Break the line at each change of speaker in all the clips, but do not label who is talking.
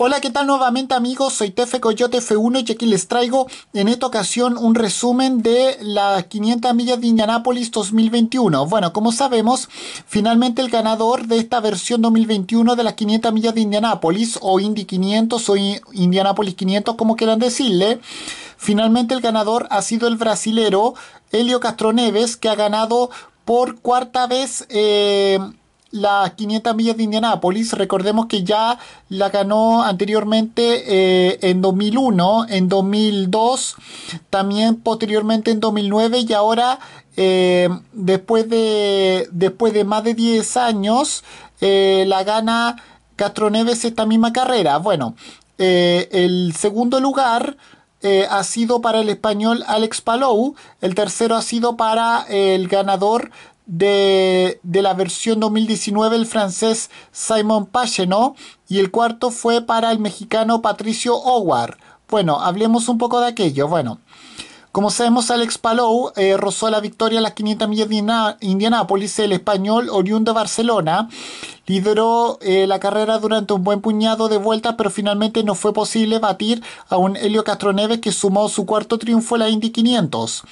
Hola, ¿qué tal nuevamente amigos? Soy Tefe Coyote F1 y aquí les traigo en esta ocasión un resumen de las 500 millas de Indianápolis 2021. Bueno, como sabemos, finalmente el ganador de esta versión 2021 de las 500 millas de Indianápolis o Indy 500 o Indianápolis 500, como quieran decirle, finalmente el ganador ha sido el brasilero Helio Castroneves que ha ganado por cuarta vez... Eh, las 500 millas de Indianápolis. Recordemos que ya la ganó anteriormente eh, en 2001, en 2002, también posteriormente en 2009 y ahora eh, después, de, después de más de 10 años eh, la gana Castroneves esta misma carrera. Bueno, el segundo lugar... ha sido para el español Alex Palou, el tercero ha sido para el ganador de, la versión 2019 el francés Simon Pagenaud y el cuarto fue para el mexicano Patricio Howard. Bueno, hablemos un poco de aquello. Bueno, como sabemos, Alex Palou eh, rozó la victoria en las 500 millas de Indianápolis. El español oriundo de Barcelona lideró eh, la carrera durante un buen puñado de vueltas, pero finalmente no fue posible batir a un Helio Castroneves que sumó su cuarto triunfo en la Indy 500.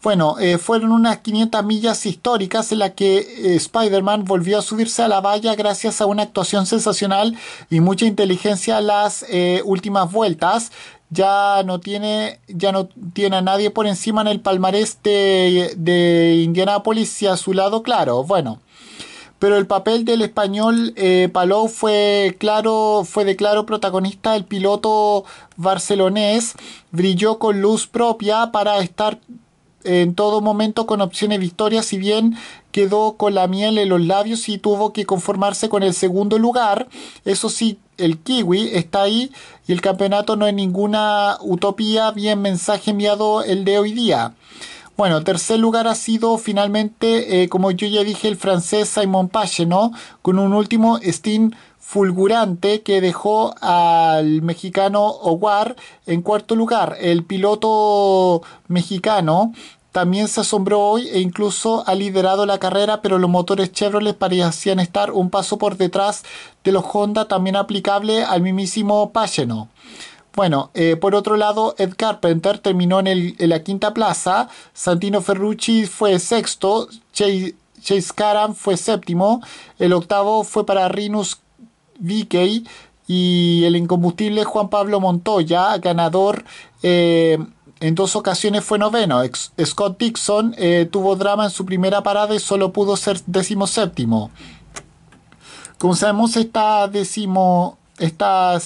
Bueno, eh, fueron unas 500 millas históricas en las que eh, Spider-Man volvió a subirse a la valla gracias a una actuación sensacional y mucha inteligencia en las eh, últimas vueltas. Ya no, tiene, ya no tiene a nadie por encima en el palmarés de, de Indianápolis y a su lado, claro, bueno pero el papel del español eh, Palou fue claro, fue de claro protagonista. El piloto barcelonés brilló con luz propia para estar en todo momento con opciones de victoria, si bien quedó con la miel en los labios y tuvo que conformarse con el segundo lugar. Eso sí, el kiwi está ahí y el campeonato no es ninguna utopía, bien mensaje enviado el de hoy día. Bueno, tercer lugar ha sido finalmente, eh, como yo ya dije, el francés Simon Pache, ¿no? Con un último Steam fulgurante que dejó al mexicano Oguar en cuarto lugar. El piloto mexicano también se asombró hoy e incluso ha liderado la carrera, pero los motores Chevrolet parecían estar un paso por detrás de los Honda, también aplicable al mismísimo Paseno. Bueno, eh, por otro lado, Ed Carpenter terminó en, la quinta plaza, Santino Ferrucci fue sexto, Chase, Caram fue séptimo, el octavo fue para Rinus VK, y el incombustible Juan Pablo Montoya, ganador. Eh, en dos ocasiones fue noveno. Scott Dixon eh, tuvo drama en su primera parada y solo pudo ser séptimo. Como sabemos, esta décimo esta,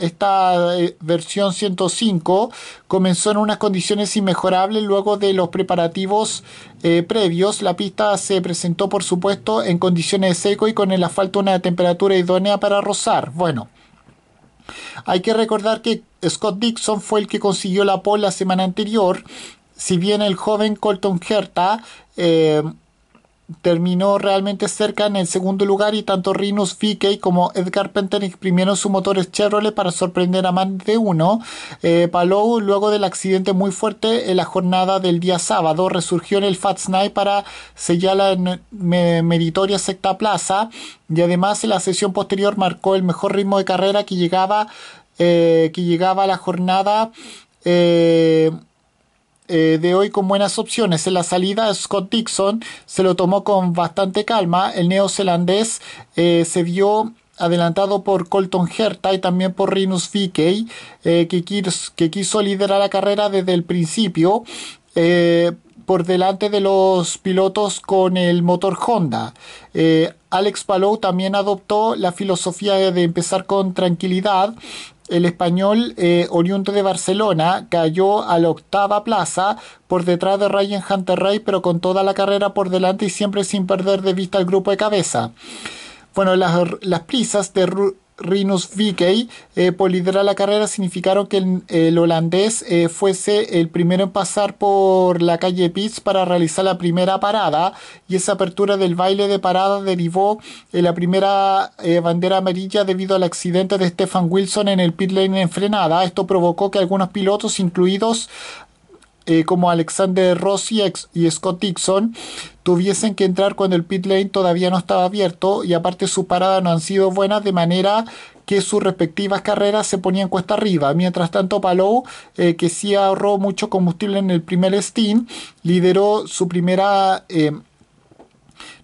esta eh, versión 105 comenzó en unas condiciones inmejorables luego de los preparativos eh, previos. La pista se presentó, por supuesto, en condiciones de seco y con el asfalto una temperatura idónea para rozar. Bueno, hay que recordar que Scott Dixon fue el que consiguió la pole la semana anterior, si bien el joven Colton Herta eh, terminó realmente cerca en el segundo lugar y tanto Rinus VK como Edgar Penter exprimieron sus motores Chevrolet para sorprender a más de uno. Eh, Palou, luego del accidente muy fuerte en la jornada del día sábado, resurgió en el Fat Night para sellar la meritoria secta plaza y además en la sesión posterior marcó el mejor ritmo de carrera que llegaba, eh, que llegaba a la jornada. Eh, eh, de hoy con buenas opciones. En la salida, Scott Dixon se lo tomó con bastante calma. El neozelandés eh, se vio adelantado por Colton Herta y también por Rinus Vickey, eh, que, que, quiso, liderar la carrera desde el principio. por delante de los pilotos con el motor Honda. Alex Palou también adoptó la filosofía de empezar con tranquilidad el español eh, oriundo de Barcelona cayó a la octava plaza por detrás de Ryan Hunter rey pero con toda la carrera por delante y siempre sin perder de vista el grupo de cabeza. Bueno, las, las prisas de, Rinus Vikey eh, por liderar la carrera significaron que el, holandés eh, fuese el primero en pasar por la calle Pitts para realizar la primera parada y esa apertura del baile de parada derivó en la primera eh, bandera amarilla debido al accidente de Stefan Wilson en el pit lane en frenada. Esto provocó que algunos pilotos, incluidos eh, como Alexander Rossi y, Scott Dixon tuviesen que entrar cuando el pit lane todavía no estaba abierto y aparte sus paradas no han sido buenas de manera que sus respectivas carreras se ponían cuesta arriba. Mientras tanto, Palou, eh, que sí ahorró mucho combustible en el primer Steam, lideró su primera... Eh,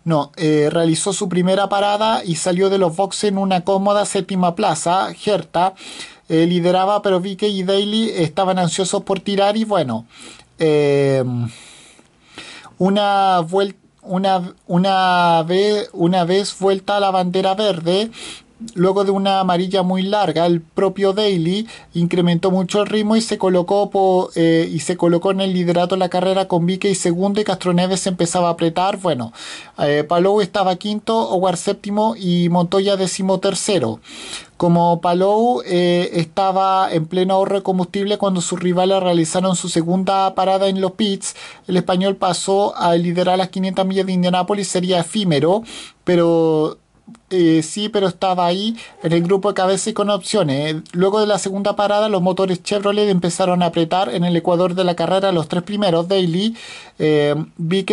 no, realizó su primera parada y salió de los boxes en una cómoda séptima plaza, Gerta. Eh, lideraba, pero Vicky y Daly estaban ansiosos por tirar y bueno, eh, una una, una, vez, una vez vuelta a la bandera verde, Luego de una amarilla muy larga, el propio Daly incrementó mucho el ritmo y se colocó, eh, y se colocó en el liderato de la carrera con y segundo y Castroneves empezaba a apretar. Bueno, eh, Palou estaba quinto, Howard séptimo y Montoya décimo tercero. Como Palou eh, estaba en pleno ahorro de combustible cuando sus rivales realizaron su segunda parada en los pits, el español pasó a liderar las 500 millas de Indianápolis, sería efímero, pero eh, sí, pero estaba ahí en el grupo de cabeza y con opciones. Eh, luego de la segunda parada, los motores Chevrolet empezaron a apretar en el ecuador de la carrera los tres primeros, Daily eh,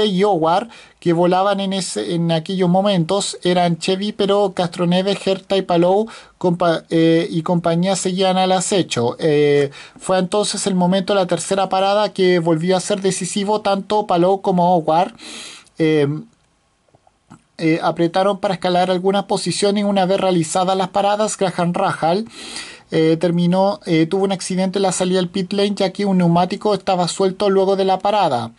y Howard, que volaban en, ese, en aquellos momentos. Eran Chevy, pero Castroneves, Herta y Palou eh, y compañía seguían al acecho. fue entonces el momento de la tercera parada que volvió a ser decisivo tanto Palou como Howard. Eh, eh, apretaron para escalar algunas posiciones y una vez realizadas las paradas, Graham Rajal... Eh, terminó, eh, tuvo un accidente en la salida del pit lane ya que un neumático estaba suelto luego de la parada.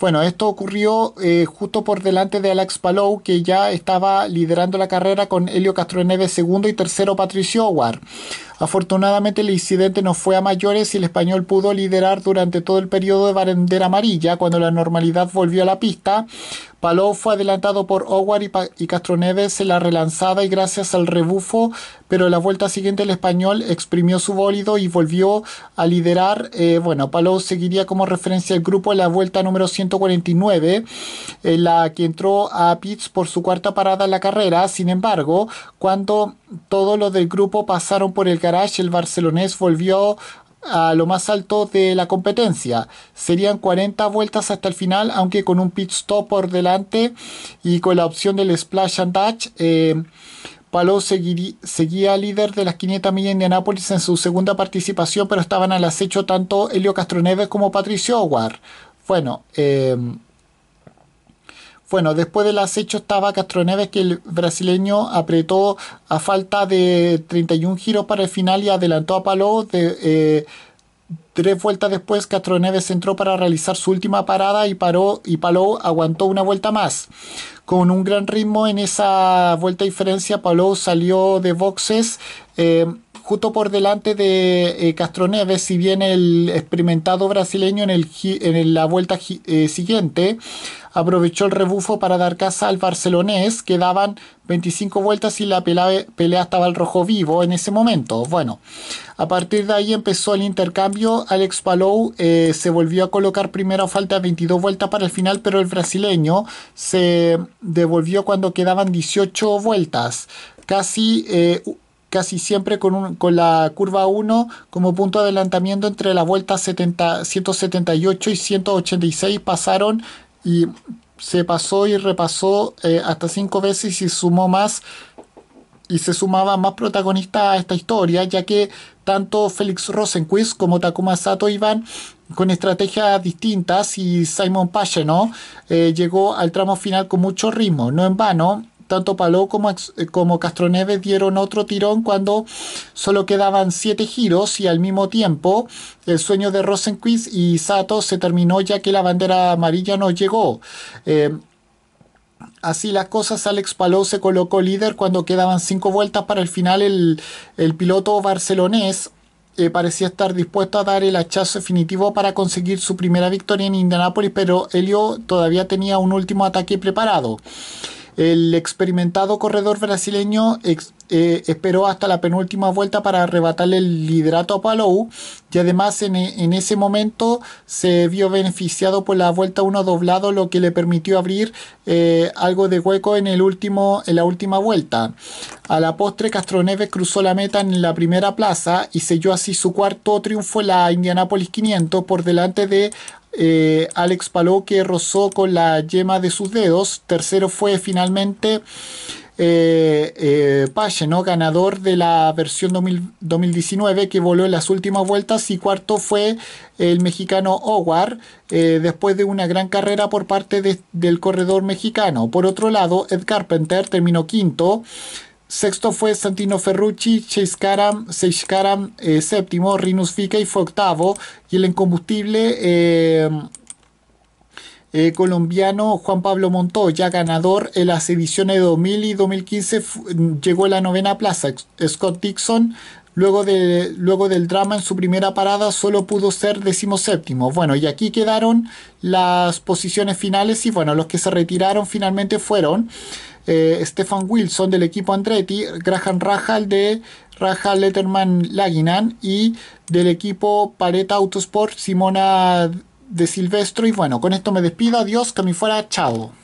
Bueno, esto ocurrió eh, justo por delante de Alex Palou, que ya estaba liderando la carrera con Helio Castroneves segundo y tercero Patricio Howard. Afortunadamente el incidente no fue a mayores y el español pudo liderar durante todo el periodo de bandera amarilla. Cuando la normalidad volvió a la pista, Palou fue adelantado por Howard y, y Castroneves en la relanzada y gracias al rebufo, pero en la vuelta siguiente el español exprimió su bólido y volvió a liderar. Eh, bueno, Palou seguiría como referencia al grupo en la vuelta número 100 149, eh, la que entró a pits por su cuarta parada en la carrera. Sin embargo, cuando todos los del grupo pasaron por el garage, el barcelonés volvió a lo más alto de la competencia. Serían 40 vueltas hasta el final, aunque con un pit stop por delante y con la opción del splash and touch, Eh, Palou seguía líder de las 500 millas de Indianápolis en su segunda participación, pero estaban al acecho tanto Elio Castroneves como Patricio Howard. Bueno, eh, bueno, después del acecho estaba Castroneves que el brasileño apretó a falta de 31 giros para el final y adelantó a Palou. Eh, tres vueltas después Castroneves entró para realizar su última parada y, paró, y Palou aguantó una vuelta más. Con un gran ritmo en esa vuelta de diferencia, Palou salió de boxes. Eh, justo por delante de eh, Castroneves, si bien el experimentado brasileño en, el, en la vuelta eh, siguiente aprovechó el rebufo para dar casa al barcelonés, quedaban 25 vueltas y la pelea, estaba al rojo vivo en ese momento. Bueno, a partir de ahí empezó el intercambio, Alex Palou eh, se volvió a colocar primero a falta de 22 vueltas para el final, pero el brasileño se devolvió cuando quedaban 18 vueltas casi casi siempre con, con la curva 1 como punto de adelantamiento entre la vuelta 70, 178 y 186 pasaron y se pasó y repasó eh, hasta cinco veces y sumó más y se sumaba más protagonista a esta historia, ya que tanto Félix Rosenquist como Takuma Sato iban con estrategias distintas y Simon Pache eh, llegó al tramo final con mucho ritmo, no en vano. Tanto Palou como, eh, como Castroneves dieron otro tirón cuando solo quedaban siete giros y al mismo tiempo el sueño de Rosenquist y Sato se terminó ya que la bandera amarilla no llegó. Eh, así las cosas, Alex Palou se colocó líder cuando quedaban cinco vueltas para el final. El, piloto barcelonés eh, parecía estar dispuesto a dar el hachazo definitivo para conseguir su primera victoria en Indianápolis, pero Helio todavía tenía un último ataque preparado. El experimentado corredor brasileño eh, esperó hasta la penúltima vuelta para arrebatarle el liderato a Palou y además en, e, ese momento se vio beneficiado por la vuelta 1 doblado lo que le permitió abrir eh, algo de hueco en, el último, en la última vuelta. A la postre Castroneves cruzó la meta en la primera plaza y selló así su cuarto triunfo en la Indianapolis 500 por delante de eh, Alex Palou que rozó con la yema de sus dedos. Tercero fue finalmente eh, eh Pache, ¿no? ganador de la versión 2019 que voló en las últimas vueltas y cuarto fue el mexicano Howard eh, después de una gran carrera por parte del corredor mexicano. Por otro lado, Ed Carpenter terminó quinto. Sexto fue Santino Ferrucci, Seixkaram, eh, séptimo, Rinus y fue octavo y el incombustible eh, eh, colombiano Juan Pablo Montoya, ganador en las ediciones de 2000 y 2015, llegó a la novena plaza. Scott Dixon Luego, de, luego, del drama en su primera parada solo pudo ser decimoséptimo. Bueno, y aquí quedaron las posiciones finales y bueno, los que se retiraron finalmente fueron eh, Stefan Wilson del equipo Andretti, Graham Rajal de Rajal Letterman Laginan y del equipo Pareta Autosport Simona de Silvestro. Y bueno, con esto me despido. Adiós, que me fuera. Chao.